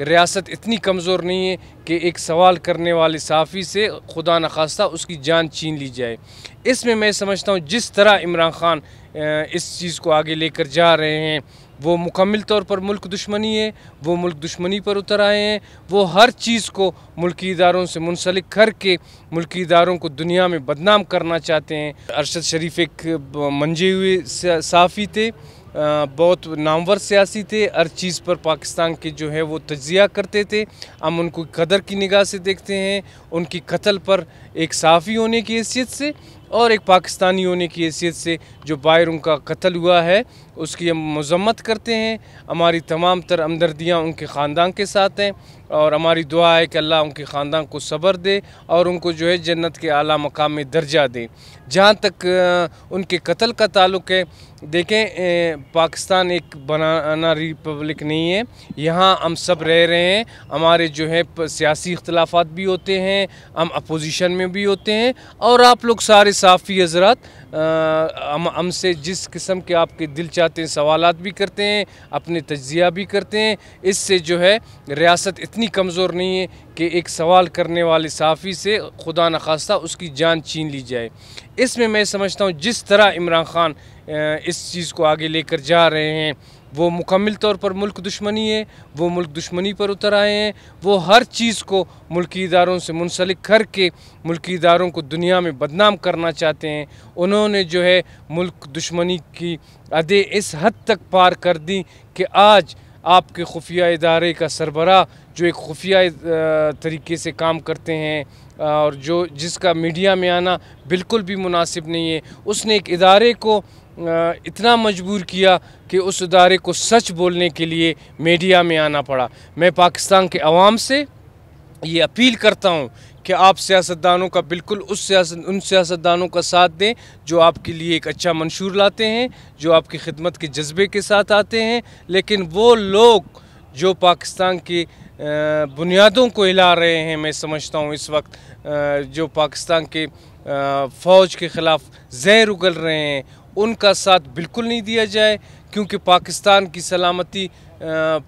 रियासत इतनी कमज़ोर नहीं है कि एक सवाल करने वाले साफ़ी से खुदा न खास्ता उसकी जान छीन ली जाए इसमें मैं समझता हूँ जिस तरह इमरान ख़ान इस चीज़ को आगे लेकर जा रहे हैं वो मुकम्मल तौर पर मुल्क दुश्मनी है वो मुल्क दुश्मनी पर उतर आए हैं वो हर चीज़ को मुल्की इदारों से मुंसलिक करके मुल्की इदारों को दुनिया में बदनाम करना चाहते हैं अरशद शरीफ एक मंजे हुए साफ़ी थे बहुत नामवर सियासी थे हर चीज़ पर पाकिस्तान के जो है वो तजिया करते थे हम उनको कदर की निगाह से देखते हैं उनकी कत्ल पर एक साफ़ी होने की हैसियत से और एक पाकिस्तानी होने की हैसियत से जो बायर उनका कत्ल हुआ है उसकी हम मजम्मत करते हैं हमारी तमाम तर हमदर्दियाँ उनके ख़ानदान के साथ हैं और हमारी दुआ है कि अल्लाह उनके ख़ानदान को सब्र दे और उनको जो है जन्नत के आला मकाम में दर्जा दे जहाँ तक उनके कत्ल का ताल्लुक़ है देखें पाकिस्तान एक बनाना रिपब्लिक नहीं है यहाँ हम सब रह रहे हैं हमारे जो है सियासी अख्तलाफात भी होते हैं हम अपोजिशन में भी होते हैं और आप लोग सारे साफ़ी हजरात हमसे जिस किस्म के आपके दिल चाहते हैं सवाल भी करते हैं अपने तजिया भी करते हैं इससे जो है रियासत इतनी कमज़ोर नहीं है कि एक सवाल करने वाले साफ़ी से खुदा न खास्ता उसकी जान छीन ली जाए इसमें मैं समझता हूँ जिस तरह इमरान ख़ान इस चीज़ को आगे लेकर जा रहे हैं वो मुकम्मल तौर पर मुल्क दुश्मनी है वो मुल्क दुश्मनी पर उतर आए हैं वो हर चीज़ को मुल्की इदारों से मुंसलिक करके मुल्की इदारों को दुनिया में बदनाम करना चाहते हैं उन्होंने जो है मुल्क दुश्मनी की अदे इस हद तक पार कर दी कि आज आपके खुफिया इदारे का सरबरा जो एक खुफिया तरीके से काम करते हैं और जो जिसका मीडिया में आना बिल्कुल भी मुनासिब नहीं है उसने एक इदारे को इतना मजबूर किया कि उस अदारे को सच बोलने के लिए मीडिया में आना पड़ा मैं पाकिस्तान के अवाम से ये अपील करता हूँ कि आप सियासतदानों का बिल्कुल उस सियासत उन सियासतदानों का साथ दें जो आपके लिए एक अच्छा मंशूर लाते हैं जो आपकी खिदमत के जज्बे के साथ आते हैं लेकिन वो लोग जो पाकिस्तान की बुनियादों को हिला रहे हैं मैं समझता हूँ इस वक्त जो पाकिस्तान के फ़ौज के ख़िलाफ़ जहर उगल रहे हैं उनका साथ बिल्कुल नहीं दिया जाए क्योंकि पाकिस्तान की सलामती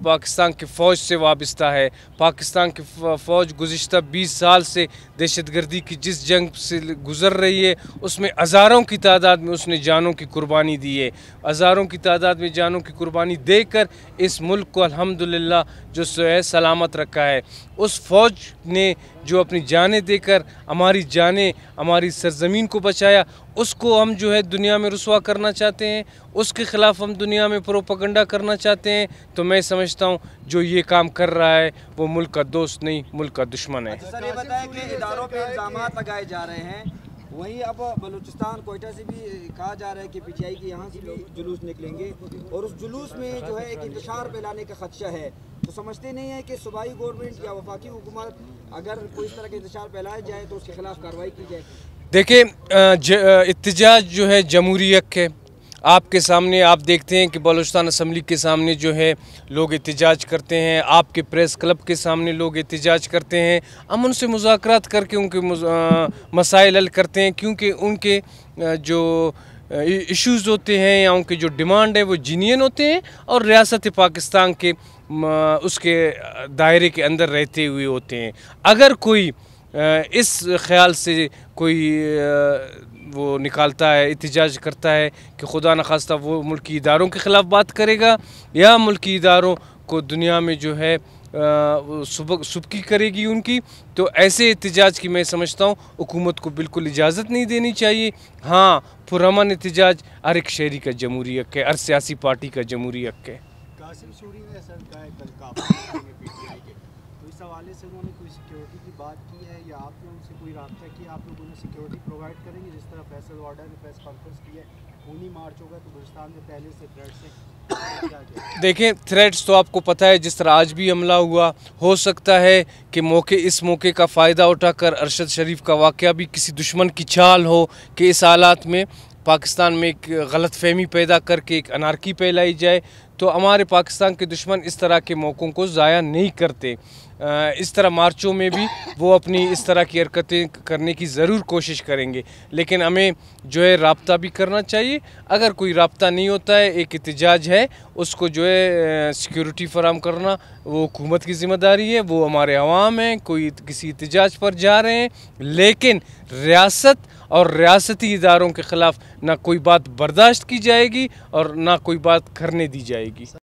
पाकिस्तान की फ़ौज से वाबस्ता है पाकिस्तान की फ़ौज गुज्त 20 साल से दहशतगर्दी की जिस जंग से गुज़र रही है उसमें हज़ारों की तादाद में उसने जानों की कुर्बानी दी है हज़ारों की तादाद में जानों की कुर्बानी देकर इस मुल्क को अल्हम्दुलिल्लाह जो सो है सलामत रखा है उस फ़ौज ने जो अपनी जानें देकर हमारी जानें हमारी सरजमीन को बचाया उसको हम जो है दुनिया में रसुआ करना चाहते हैं उसके ख़िलाफ़ हम दुनिया दुनिया में प्रोपगंडा करना चाहते हैं तो मैं समझता हूं जो ये काम कर रहा है वो मुल्क का दोस्त नहीं मुल्क का दुश्मन है अच्छा, सर ये बताया कि इदारों पे इल्ज़ाम लगाए जा रहे हैं वहीं अब बलूचिस्तान कोयटा से भी कहा जा रहा है कि पीटीआई के यहाँ से भी जुलूस निकलेंगे और उस जुलूस में जो है एक इंतजार फैलाने का खदशा है तो समझते नहीं है कि सूबाई गवर्नमेंट या वफाकी हुकूमत अगर कोई इस तरह का इंतजार फैलाया जाए तो उसके खिलाफ कार्रवाई की जाए देखिए इतजाज जो है जमहूरीत है आपके सामने आप देखते हैं कि बलोचस्तान असम्बली के सामने जो है लोग एहतजाज करते हैं आपके प्रेस क्लब के सामने लोग एहतजाज करते हैं हम उनसे मुजाकर करके उनके मसाइल हल करते हैं क्योंकि उनके जो इश्यूज़ होते हैं या उनके जो डिमांड है वो जीनियन होते हैं और रियासत पाकिस्तान के उसके दायरे के अंदर रहते हुए होते हैं अगर कोई इस ख्याल से कोई वो निकालता है इतजाज करता है कि खुदा न खास्ता वो मुल्की इदारों के ख़िलाफ़ बात करेगा या मुल्की इदारों को दुनिया में जो है सुबह सुबकी करेगी उनकी तो ऐसे एहतजाज की मैं समझता हूँ हुकूमत को बिल्कुल इजाज़त नहीं देनी चाहिए हाँ पुरमन एहतजाज हर एक शहरी का जमहूरी हक है हर सियासी पार्टी का जमहूरी हक है तो इस हवाले से उन्होंने कोई सिक्योरिटी की बात की है या आपने उनसे कोई रबता किया आप लोग उन्हें सिक्योरिटी प्रोवाइड करेंगे जिस तरह फैसल वार्डर ने प्रेस कॉन्फ्रेंस की है उन्हीं मार्च होगा तो गुजस्तान में पहले से थ्रेड से देखें थ्रेड्स तो आपको पता है जिस तरह आज भी हमला हुआ हो सकता है कि मौके इस मौके का फ़ायदा उठाकर अरशद शरीफ का वाक़ भी किसी दुश्मन की चाल हो कि इस हालात में पाकिस्तान में एक गलत फहमी पैदा करके एक अनारकी फैलाई जाए तो हमारे पाकिस्तान के दुश्मन इस तरह के मौक़ों को ज़ाया नहीं करते इस तरह मार्चों में भी वो अपनी इस तरह की हरकतें करने की ज़रूर कोशिश करेंगे लेकिन हमें जो है रबता भी करना चाहिए अगर कोई रबता नहीं होता है एक एहतजाज है उसको जो है सिक्योरिटी फराम करना वो हुकूमत की ज़िम्मेदारी है वो हमारे आवाम हैं कोई किसी एहतजाज पर जा रहे हैं लेकिन रियासत और रियासती इदारों के ख़िलाफ़ ना कोई बात बर्दाश्त की जाएगी और ना कोई बात करने दी जाएगी